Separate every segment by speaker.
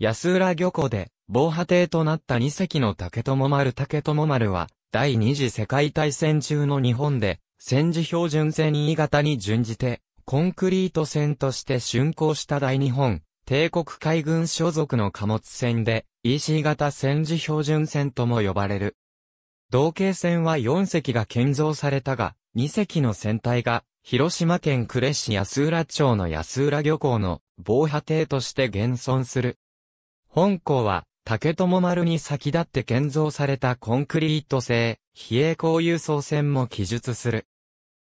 Speaker 1: 安浦漁港で、防波堤となった2隻の竹友丸竹友丸は、第二次世界大戦中の日本で、戦時標準線 E 型に準じて、コンクリート船として竣工した大日本、帝国海軍所属の貨物船で、EC 型戦時標準船とも呼ばれる。同型船は4隻が建造されたが、2隻の船体が、広島県呉市安浦町の安浦漁港の防波堤として現存する。本校は、竹友丸に先立って建造されたコンクリート製、非栄光輸送船も記述する。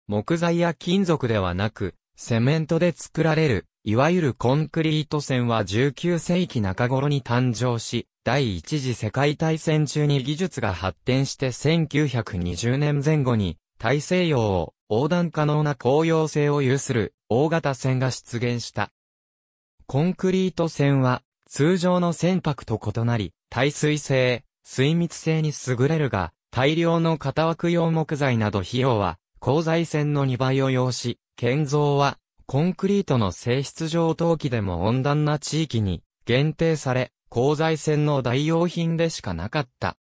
Speaker 1: 木材や金属ではなく、セメントで作られる、いわゆるコンクリート船は19世紀中頃に誕生し、第一次世界大戦中に技術が発展して1920年前後に、大西洋を横断可能な公用性を有する大型船が出現した。コンクリート船は通常の船舶と異なり、耐水性、水密性に優れるが、大量の型枠用木材など費用は、鋼材船の2倍を要し、建造は、コンクリートの性質上陶器でも温暖な地域に限定され、鋼材船の代用品でしかなかった。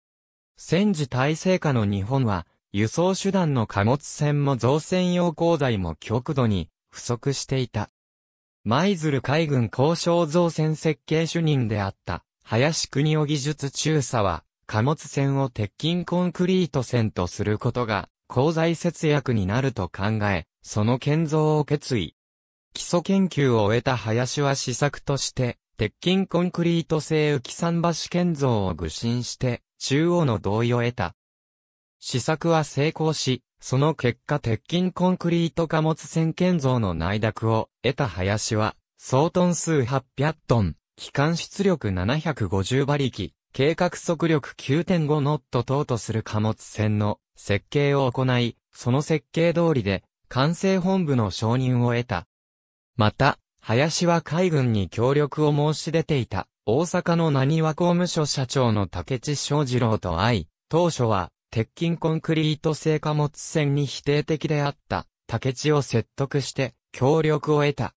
Speaker 1: 戦時体制下の日本は、輸送手段の貨物船も造船用鋼材も極度に不足していた。舞鶴海軍交渉造船設計主任であった、林国夫技術中佐は、貨物船を鉄筋コンクリート船とすることが、鉱材節約になると考え、その建造を決意。基礎研究を終えた林は試作として、鉄筋コンクリート製浮き桟橋建造を具進して、中央の同意を得た。試作は成功し、その結果鉄筋コンクリート貨物船建造の内諾を得た林は、総トン数800トン、機関出力750馬力、計画速力9.5ノット等とする貨物船の設計を行い、その設計通りで、完成本部の承認を得た。また、林は海軍に協力を申し出ていた、大阪の何和公務所社長の竹地昌二郎と会い、当初は、鉄筋コンクリート製貨物船に否定的であった竹地を説得して協力を得た。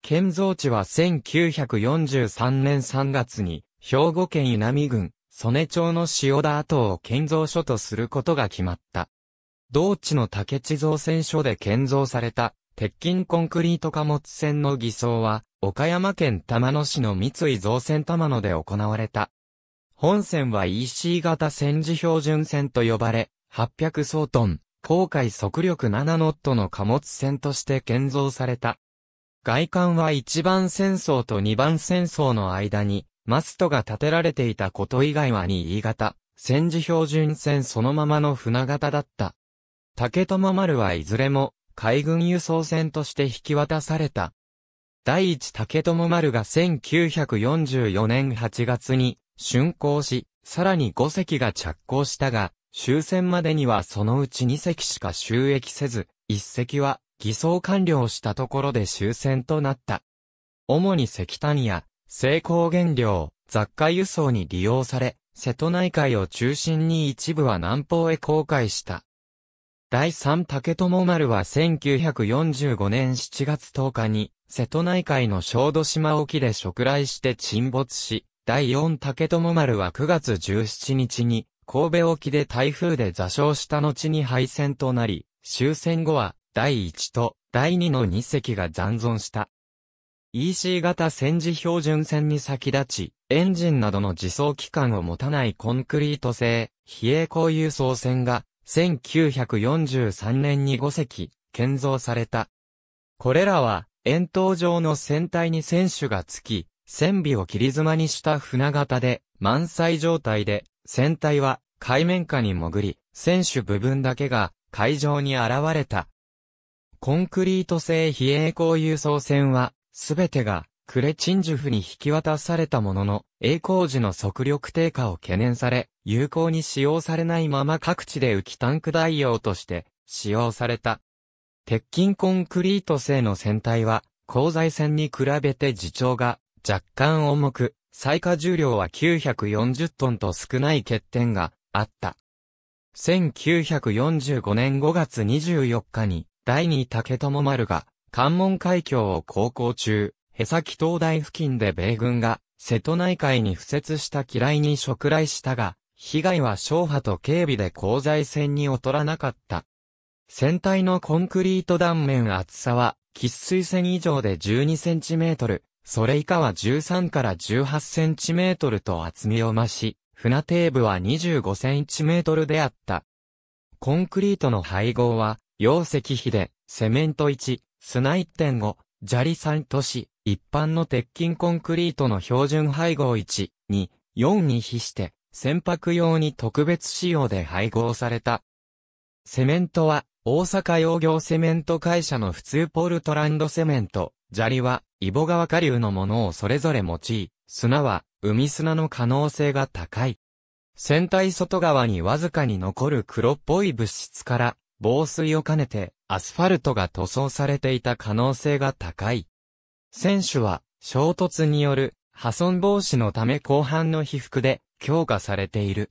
Speaker 1: 建造地は1943年3月に兵庫県稲美郡曽根町の塩田跡を建造所とすることが決まった。同地の竹地造船所で建造された鉄筋コンクリート貨物船の偽装は岡山県玉野市の三井造船玉野で行われた。本線は EC 型戦時標準線と呼ばれ、800総トン、航海速力7ノットの貨物船として建造された。外観は1番戦争と2番戦争の間に、マストが建てられていたこと以外は E 型、戦時標準線そのままの船型だった。竹友丸はいずれも、海軍輸送船として引き渡された。第一竹友丸が1944年8月に竣工し、さらに5隻が着工したが、終戦までにはそのうち2隻しか収益せず、1隻は偽装完了したところで終戦となった。主に石炭や成功原料、雑貨輸送に利用され、瀬戸内海を中心に一部は南方へ航海した。第三竹友丸は1945年7月10日に瀬戸内海の小豆島沖で触来して沈没し、第4竹友丸は9月17日に、神戸沖で台風で座礁した後に廃線となり、終戦後は、第1と第2の2隻が残存した。EC 型戦時標準線に先立ち、エンジンなどの自走機関を持たないコンクリート製、非栄光輸送船が、1943年に5隻、建造された。これらは、円筒状の船体に船首がつき、船尾を切り妻にした船型で、満載状態で、船体は海面下に潜り、船首部分だけが海上に現れた。コンクリート製非栄光輸送船は、すべてがクレチンジュフに引き渡されたものの、栄光時の速力低下を懸念され、有効に使用されないまま各地で浮きタンク代用として使用された。鉄筋コンクリート製の船体は、鋼材船に比べて自重が若干重く、最下重量は940トンと少ない欠点があった。1945年5月24日に、第二竹友丸が、関門海峡を航行中、へさき灯台付近で米軍が、瀬戸内海に付設した機雷に触雷したが、被害は小波と警備で鋼材船に劣らなかった。船体のコンクリート断面厚さは、喫水線以上で12センチメートル、それ以下は13から18センチメートルと厚みを増し、船底部は25センチメートルであった。コンクリートの配合は、溶石比で、セメント1、砂1.5、砂利3都市、一般の鉄筋コンクリートの標準配合1、2、4に比して、船舶用に特別仕様で配合された。セメントは、大阪洋業セメント会社の普通ポルトランドセメント、砂利は、イボ川下流のものをそれぞれ用い、砂は、海砂の可能性が高い。船体外側にわずかに残る黒っぽい物質から、防水を兼ねて、アスファルトが塗装されていた可能性が高い。選手は、衝突による破損防止のため後半の被覆で強化されている。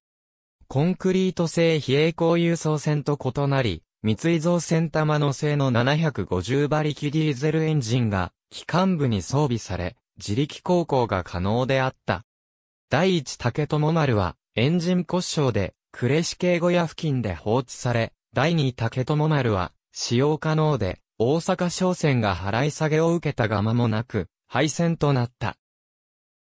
Speaker 1: コンクリート製非栄光輸送船と異なり、三井造船玉の製の750馬力ディーゼルエンジンが、機関部に装備され、自力航行が可能であった。第一竹友丸は、エンジン故障で、呉市警小屋付近で放置され、第二竹友丸は、使用可能で、大阪商船が払い下げを受けたが間もなく、廃船となった。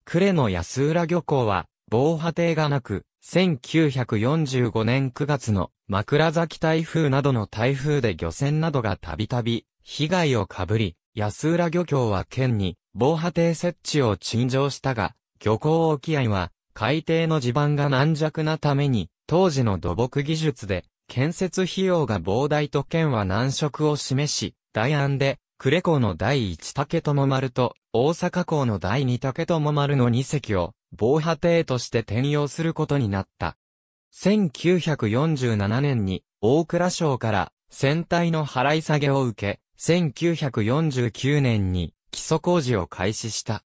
Speaker 1: 呉の安浦漁港は、防波堤がなく、1945年9月の枕崎台風などの台風で漁船などがたびたび被害をかぶり、安浦漁協は県に防波堤設置を陳情したが、漁港沖合は海底の地盤が軟弱なために、当時の土木技術で建設費用が膨大と県は難色を示し、大案で、呉港の第1竹も丸と大阪港の第2竹も丸の2隻を防波堤として転用することになった。1947年に大蔵省から船体の払い下げを受け、1949年に基礎工事を開始した。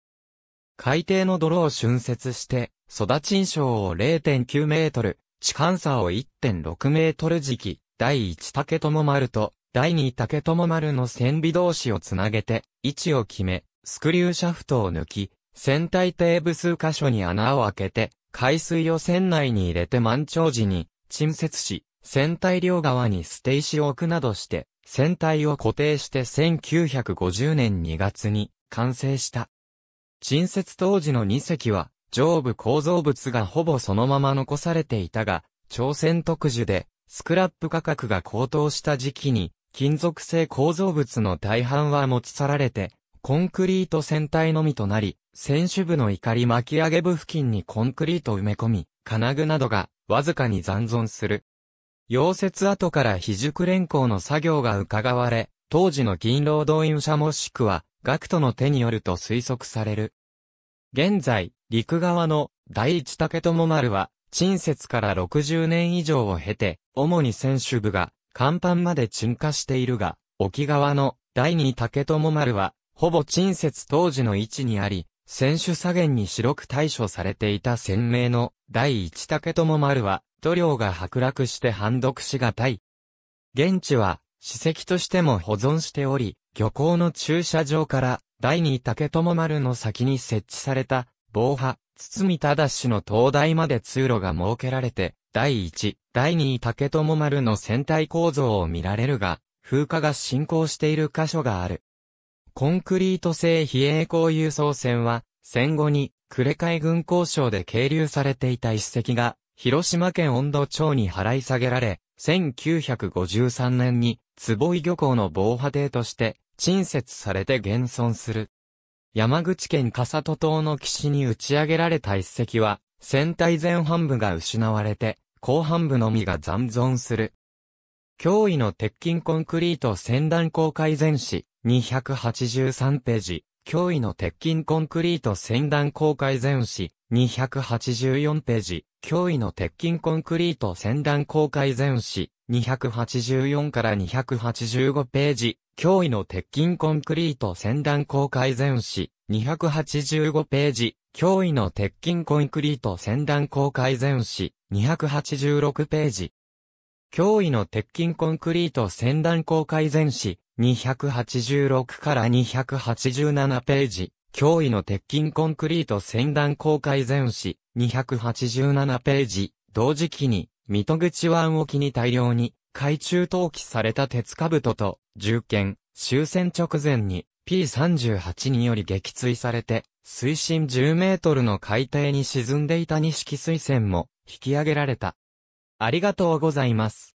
Speaker 1: 海底の泥を浚渫して、育ち印象を0.9メートル、地間差を1.6メートル時期、第1竹友丸と第2竹友丸の船尾同士をつなげて、位置を決め、スクリューシャフトを抜き、船体底部数箇所に穴を開けて、海水を船内に入れて満潮時に沈接し、船体両側に捨て石を置くなどして、船体を固定して1950年2月に完成した。沈接当時の2隻は、上部構造物がほぼそのまま残されていたが、朝鮮特需で、スクラップ価格が高騰した時期に、金属製構造物の大半は持ち去られて、コンクリート船体のみとなり、選手部の怒り巻き上げ部付近にコンクリート埋め込み、金具などがわずかに残存する。溶接後から非熟連行の作業が伺われ、当時の銀労働員者もしくは、学徒の手によると推測される。現在、陸側の第一竹友丸は、陳接から60年以上を経て、主に選手部が、甲板まで沈下しているが、沖側の第二竹友丸は、ほぼ陳接当時の位置にあり、選手左舷に白く対処されていた鮮明の第一竹友丸は塗料が剥落して判読しがたい。現地は史跡としても保存しており、漁港の駐車場から第二竹友丸の先に設置された防波、堤忠氏の灯台まで通路が設けられて、第一、第二竹友丸の船体構造を見られるが、風化が進行している箇所がある。コンクリート製非栄光輸送船は、戦後に、呉海軍交渉で係留されていた一隻が、広島県温度町に払い下げられ、1953年に、坪井漁港の防波堤として、陳設されて現存する。山口県笠戸島の岸に打ち上げられた一隻は、船体前半部が失われて、後半部のみが残存する。脅威の鉄筋コンクリート船団公改前し、283ページ、脅威の鉄筋コンクリート船団公開前詞、284ページ、脅威の鉄筋コンクリート船団公開前詞、284から285ページ、脅威の鉄筋コンクリート船団公開前詞、285ページ、脅威の鉄筋コンクリート船団公開前詞、286ページ。脅威の鉄筋コンクリート先団公開前史、286から287ページ。脅威の鉄筋コンクリート先団公開前史、287ページ。同時期に、水戸口湾沖に大量に、海中投棄された鉄兜と、銃剣、終戦直前に、P38 により撃墜されて、水深10メートルの海底に沈んでいた錦水船も、引き上げられた。ありがとうございます。